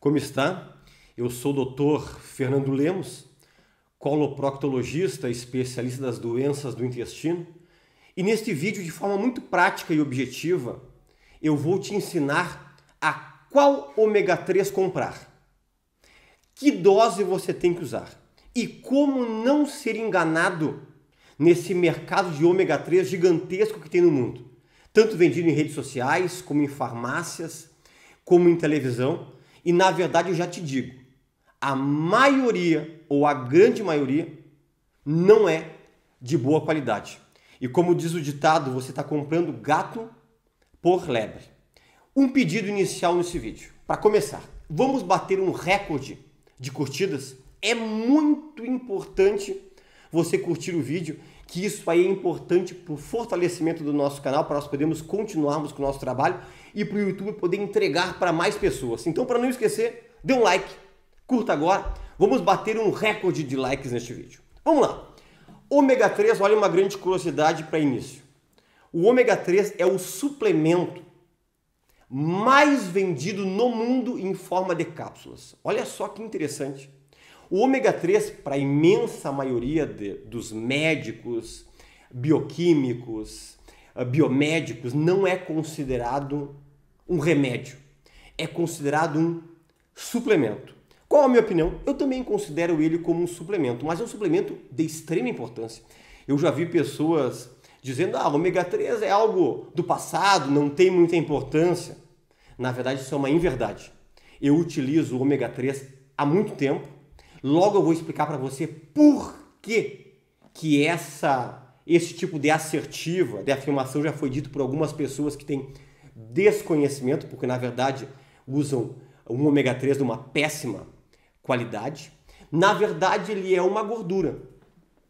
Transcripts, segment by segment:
Como está? Eu sou o Dr. Fernando Lemos, coloproctologista, especialista das doenças do intestino, e neste vídeo, de forma muito prática e objetiva, eu vou te ensinar a qual ômega 3 comprar, que dose você tem que usar e como não ser enganado nesse mercado de ômega 3 gigantesco que tem no mundo, tanto vendido em redes sociais, como em farmácias, como em televisão e na verdade eu já te digo, a maioria ou a grande maioria não é de boa qualidade. E como diz o ditado, você está comprando gato por lebre. Um pedido inicial nesse vídeo. Para começar, vamos bater um recorde de curtidas? É muito importante você curtir o vídeo que isso aí é importante para o fortalecimento do nosso canal, para nós podermos continuarmos com o nosso trabalho e para o YouTube poder entregar para mais pessoas. Então, para não esquecer, dê um like, curta agora, vamos bater um recorde de likes neste vídeo. Vamos lá! Ômega 3, olha uma grande curiosidade para início. O ômega 3 é o suplemento mais vendido no mundo em forma de cápsulas. Olha só que interessante. O ômega 3, para a imensa maioria de, dos médicos, bioquímicos, ah, biomédicos, não é considerado um remédio, é considerado um suplemento. Qual a minha opinião? Eu também considero ele como um suplemento, mas é um suplemento de extrema importância. Eu já vi pessoas dizendo: ah, ômega 3 é algo do passado, não tem muita importância. Na verdade, isso é uma inverdade. Eu utilizo o ômega 3 há muito tempo Logo eu vou explicar para você por que, que essa, esse tipo de assertiva, de afirmação já foi dito por algumas pessoas que têm desconhecimento, porque na verdade usam um ômega 3 de uma péssima qualidade. Na verdade, ele é uma gordura.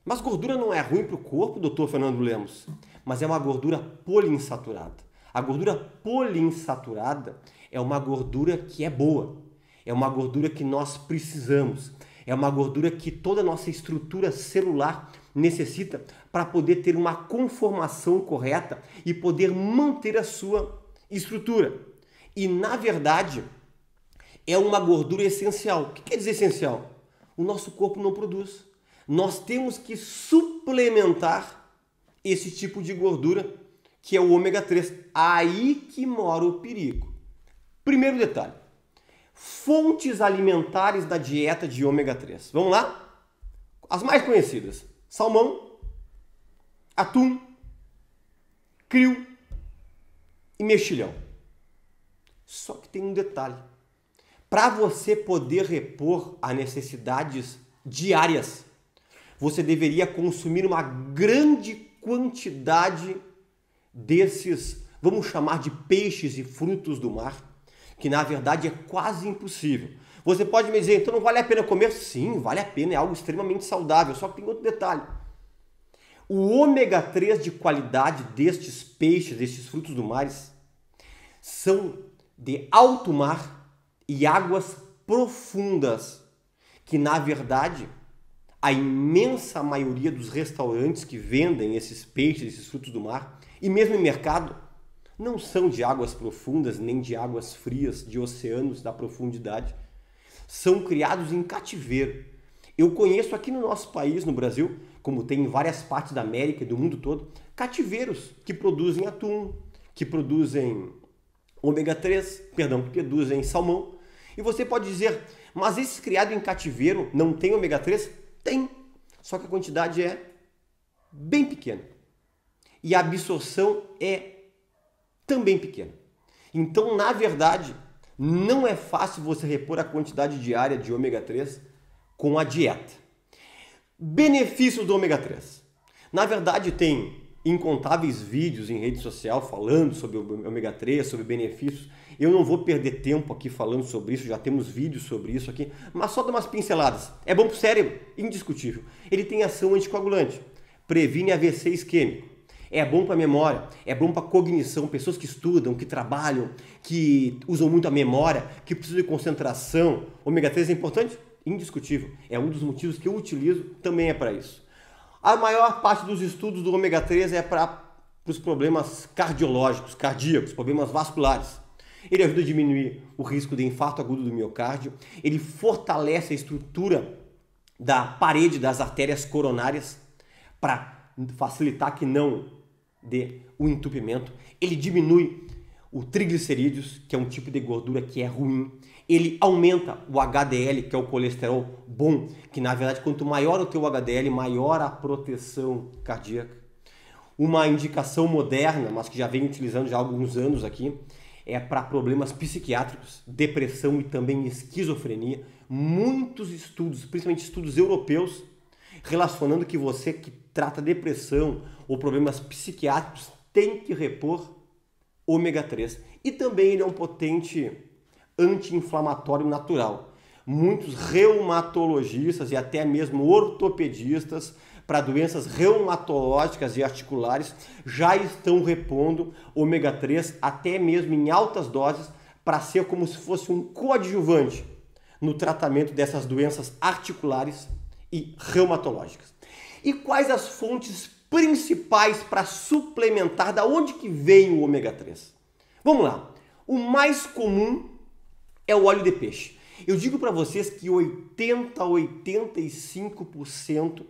Mas gordura não é ruim para o corpo, doutor Fernando Lemos, mas é uma gordura poliinsaturada. A gordura poliinsaturada é uma gordura que é boa, é uma gordura que nós precisamos. É uma gordura que toda a nossa estrutura celular necessita para poder ter uma conformação correta e poder manter a sua estrutura. E na verdade, é uma gordura essencial. O que quer dizer essencial? O nosso corpo não produz. Nós temos que suplementar esse tipo de gordura que é o ômega 3. Aí que mora o perigo. Primeiro detalhe: fontes alimentares da dieta de ômega 3. Vamos lá? As mais conhecidas: salmão, atum, krill e mexilhão. Só que tem um detalhe. Para você poder repor as necessidades diárias, você deveria consumir uma grande quantidade desses, vamos chamar de peixes e frutos do mar, que na verdade é quase impossível. Você pode me dizer, então não vale a pena comer? Sim, vale a pena, é algo extremamente saudável, só que tem outro detalhe. O ômega 3 de qualidade destes peixes, destes frutos do mar, são de alto mar e águas profundas, que na verdade a imensa maioria dos restaurantes que vendem esses peixes, esses frutos do mar, e mesmo em mercado, não são de águas profundas nem de águas frias, de oceanos da profundidade. São criados em cativeiro. Eu conheço aqui no nosso país, no Brasil, como tem em várias partes da América e do mundo todo, cativeiros que produzem atum, que produzem ômega 3, perdão, que produzem salmão. E você pode dizer, mas esses criados em cativeiro não tem ômega 3? Tem, só que a quantidade é bem pequena. E a absorção é também pequena. Então, na verdade, não é fácil você repor a quantidade diária de ômega 3 com a dieta. Benefícios do ômega 3. Na verdade, tem incontáveis vídeos em rede social falando sobre o ômega 3, sobre benefícios. Eu não vou perder tempo aqui falando sobre isso, já temos vídeos sobre isso aqui, mas só dar umas pinceladas. É bom para o cérebro? Indiscutível. Ele tem ação anticoagulante, previne AVC isquêmico, é bom para memória, é bom para cognição. Pessoas que estudam, que trabalham, que usam muito a memória, que precisam de concentração. Ômega 3 é importante? Indiscutível. É um dos motivos que eu utilizo também é para isso. A maior parte dos estudos do ômega 3 é para os problemas cardiológicos, cardíacos, problemas vasculares. Ele ajuda a diminuir o risco de infarto agudo do miocárdio, ele fortalece a estrutura da parede das artérias coronárias para facilitar que não de o entupimento, ele diminui o triglicerídeos, que é um tipo de gordura que é ruim, ele aumenta o HDL, que é o colesterol bom, que na verdade quanto maior o teu HDL, maior a proteção cardíaca. Uma indicação moderna, mas que já vem utilizando já há alguns anos aqui, é para problemas psiquiátricos, depressão e também esquizofrenia. Muitos estudos, principalmente estudos europeus, relacionando que você que trata depressão ou problemas psiquiátricos tem que repor ômega 3. E também ele é um potente anti-inflamatório natural. Muitos reumatologistas e até mesmo ortopedistas para doenças reumatológicas e articulares já estão repondo ômega 3 até mesmo em altas doses para ser como se fosse um coadjuvante no tratamento dessas doenças articulares e reumatológicas. E quais as fontes principais para suplementar, da onde que vem o ômega 3? Vamos lá. O mais comum é o óleo de peixe. Eu digo para vocês que 80 a 85%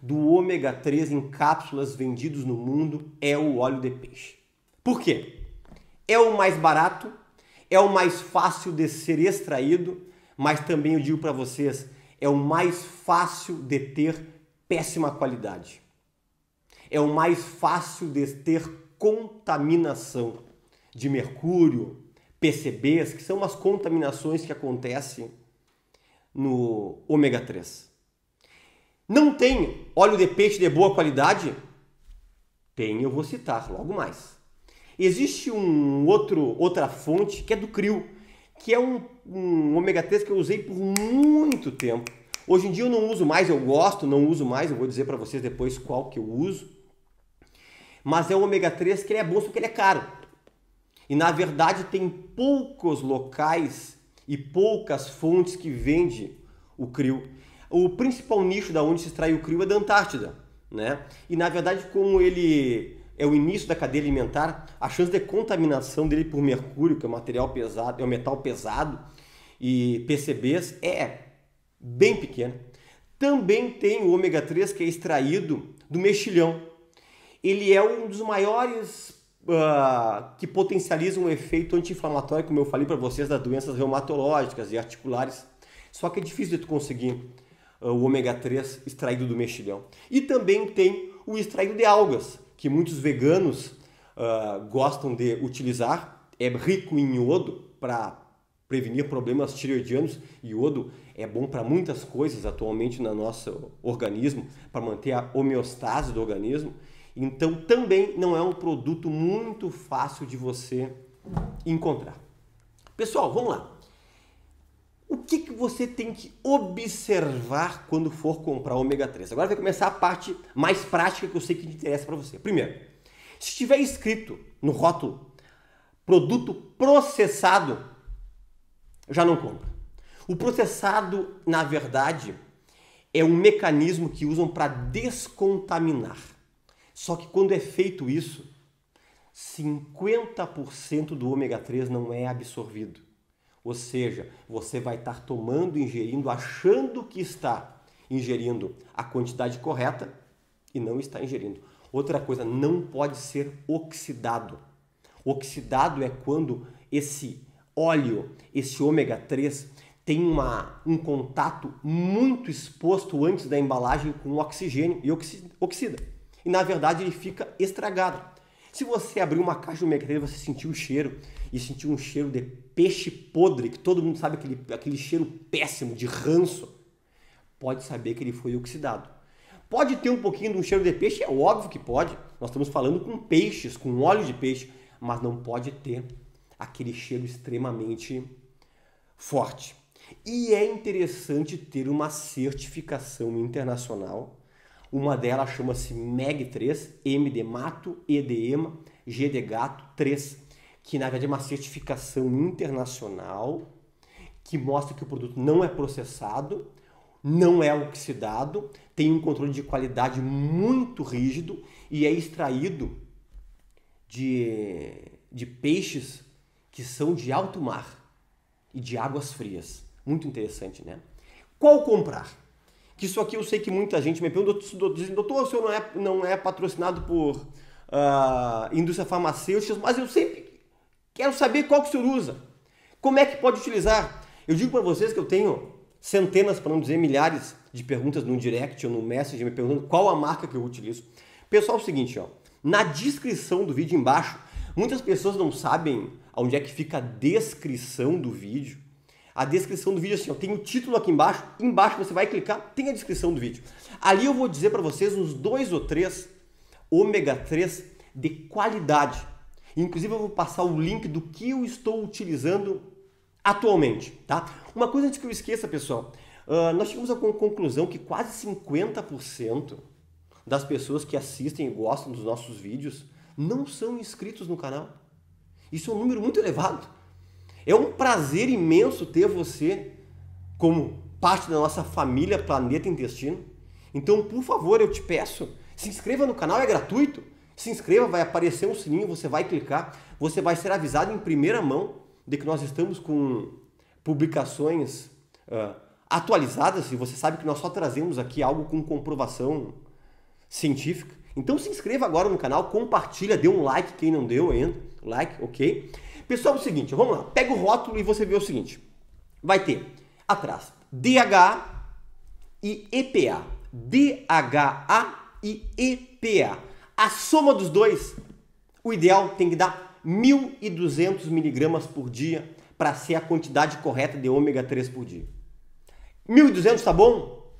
do ômega 3 em cápsulas vendidos no mundo é o óleo de peixe. Por quê? É o mais barato, é o mais fácil de ser extraído, mas também eu digo para vocês, é o mais fácil de ter péssima qualidade. É o mais fácil de ter contaminação de mercúrio, PCBs, que são umas contaminações que acontecem no ômega 3. Não tem óleo de peixe de boa qualidade? Tem, eu vou citar logo mais. Existe um outro outra fonte que é do CRIO, que é um, um ômega 3 que eu usei por muito tempo. Hoje em dia eu não uso mais, eu gosto, não uso mais, eu vou dizer para vocês depois qual que eu uso. Mas é um ômega 3 que ele é bom, só que ele é caro. E na verdade tem poucos locais e poucas fontes que vende o krill. O principal nicho da onde se extrai o krill é da Antártida, né? E na verdade como ele é o início da cadeia alimentar, a chance de contaminação dele por mercúrio, que é um material pesado, é um metal pesado, e PCBs é bem pequena. Também tem o ômega 3 que é extraído do mexilhão. Ele é um dos maiores uh, que potencializa um efeito anti-inflamatório, como eu falei para vocês, das doenças reumatológicas e articulares. Só que é difícil de tu conseguir uh, o ômega 3 extraído do mexilhão. E também tem o extraído de algas, que muitos veganos uh, gostam de utilizar, é rico em iodo para prevenir problemas tireoidianos. Iodo é bom para muitas coisas atualmente no nosso organismo, para manter a homeostase do organismo. Então também não é um produto muito fácil de você encontrar. Pessoal, vamos lá. O que, que você tem que observar quando for comprar ômega 3? Agora vai começar a parte mais prática que eu sei que interessa para você. Primeiro, se tiver escrito no rótulo produto processado, já não compra. O processado, na verdade, é um mecanismo que usam para descontaminar. Só que quando é feito isso, 50% do ômega 3 não é absorvido. Ou seja, você vai estar tomando, ingerindo, achando que está ingerindo a quantidade correta e não está ingerindo. Outra coisa, não pode ser oxidado. Oxidado é quando esse óleo, esse ômega 3, tem uma, um contato muito exposto antes da embalagem com o oxigênio e oxida. E na verdade ele fica estragado. Se você abrir uma caixa do e você sentiu o cheiro e sentiu um cheiro de peixe podre, que todo mundo sabe aquele, aquele cheiro péssimo de ranço, pode saber que ele foi oxidado. Pode ter um pouquinho de um cheiro de peixe, é óbvio que pode. Nós estamos falando com peixes, com óleo de peixe, mas não pode ter aquele cheiro extremamente forte. E é interessante ter uma certificação internacional uma delas chama-se MEG3, M de mato, E de ema, G de gato 3, que na verdade é uma certificação internacional que mostra que o produto não é processado, não é oxidado, tem um controle de qualidade muito rígido e é extraído de, de peixes que são de alto mar e de águas frias. Muito interessante, né? Qual comprar? que isso aqui eu sei que muita gente me pergunta, dizendo, doutor, o senhor não é, não é patrocinado por uh, indústria farmacêutica, mas eu sempre quero saber qual que o senhor usa, como é que pode utilizar. Eu digo para vocês que eu tenho centenas, para não dizer milhares, de perguntas no direct ou no message me perguntando qual a marca que eu utilizo. Pessoal, é o seguinte, ó, na descrição do vídeo embaixo, muitas pessoas não sabem onde é que fica a descrição do vídeo a descrição do vídeo assim, ó, tem o título aqui embaixo, embaixo você vai clicar, tem a descrição do vídeo. Ali eu vou dizer para vocês uns dois ou três ômega 3 de qualidade. Inclusive eu vou passar o link do que eu estou utilizando atualmente, tá? Uma coisa antes que eu esqueça, pessoal, uh, nós chegamos a conclusão que quase 50% das pessoas que assistem e gostam dos nossos vídeos não são inscritos no canal. Isso é um número muito elevado. É um prazer imenso ter você como parte da nossa família Planeta Intestino. Então, por favor, eu te peço, se inscreva no canal, é gratuito. Se inscreva, vai aparecer um sininho, você vai clicar, você vai ser avisado em primeira mão de que nós estamos com publicações uh, atualizadas e você sabe que nós só trazemos aqui algo com comprovação científica. Então se inscreva agora no canal, compartilha, dê um like quem não deu ainda, like, ok? Pessoal, é o seguinte, vamos lá. Pega o rótulo e você vê o seguinte. Vai ter atrás DHA e EPA. DHA e EPA. A soma dos dois, o ideal tem que dar 1.200 miligramas por dia para ser a quantidade correta de ômega 3 por dia. 1.200 tá bom?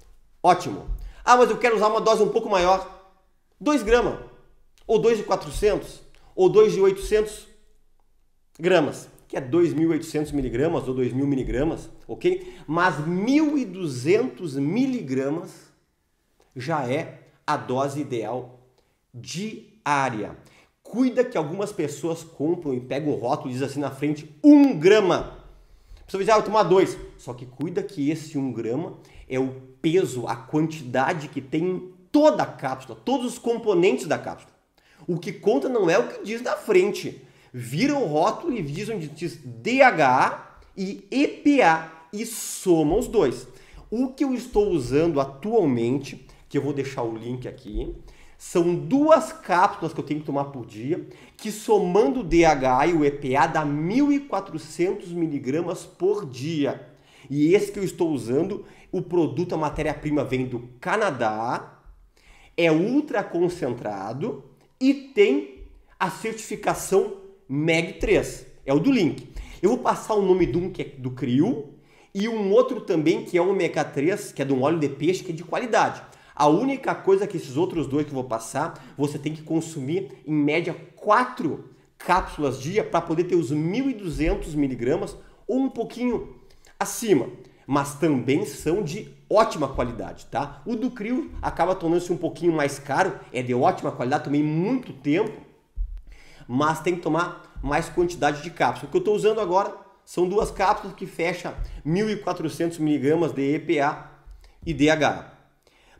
Ótimo. Ah, mas eu quero usar uma dose um pouco maior. 2 gramas. Ou 2 de 400. Ou 2 de 800 gramas, que é 2.800 miligramas ou 2.000 miligramas, ok? Mas 1.200 miligramas já é a dose ideal diária. Cuida que algumas pessoas compram e pegam o rótulo e diz assim na frente, 1 um grama. A pessoa diz, ah, eu tomar dois. Só que cuida que esse 1 um grama é o peso, a quantidade que tem em toda a cápsula, todos os componentes da cápsula. O que conta não é o que diz na frente, viram o rótulo e dizem diz DHA e EPA e somam os dois. O que eu estou usando atualmente, que eu vou deixar o link aqui, são duas cápsulas que eu tenho que tomar por dia, que somando o DHA e o EPA dá 1.400 miligramas por dia. E esse que eu estou usando, o produto, a matéria-prima vem do Canadá, é ultra concentrado e tem a certificação MEG3, é o do link. Eu vou passar o nome de um que é do CRIO e um outro também que é o ômega 3, que é de um óleo de peixe que é de qualidade. A única coisa que esses outros dois que eu vou passar, você tem que consumir em média 4 cápsulas dia para poder ter os 1.200 miligramas ou um pouquinho acima. Mas também são de ótima qualidade, tá? O do Crio acaba tornando-se um pouquinho mais caro, é de ótima qualidade, também muito tempo, mas tem que tomar mais quantidade de cápsula. O que eu estou usando agora são duas cápsulas que fecha 1.400 mg de EPA e DHA.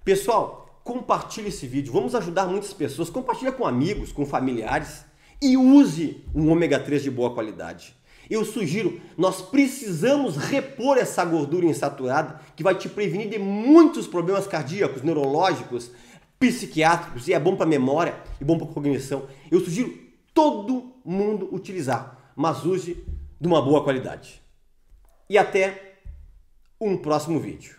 Pessoal, compartilhe esse vídeo. Vamos ajudar muitas pessoas. Compartilha com amigos, com familiares e use um ômega 3 de boa qualidade. Eu sugiro, nós precisamos repor essa gordura insaturada que vai te prevenir de muitos problemas cardíacos, neurológicos, psiquiátricos e é bom para memória e bom para cognição. Eu sugiro todo mundo utilizar, mas use de uma boa qualidade. E até um próximo vídeo.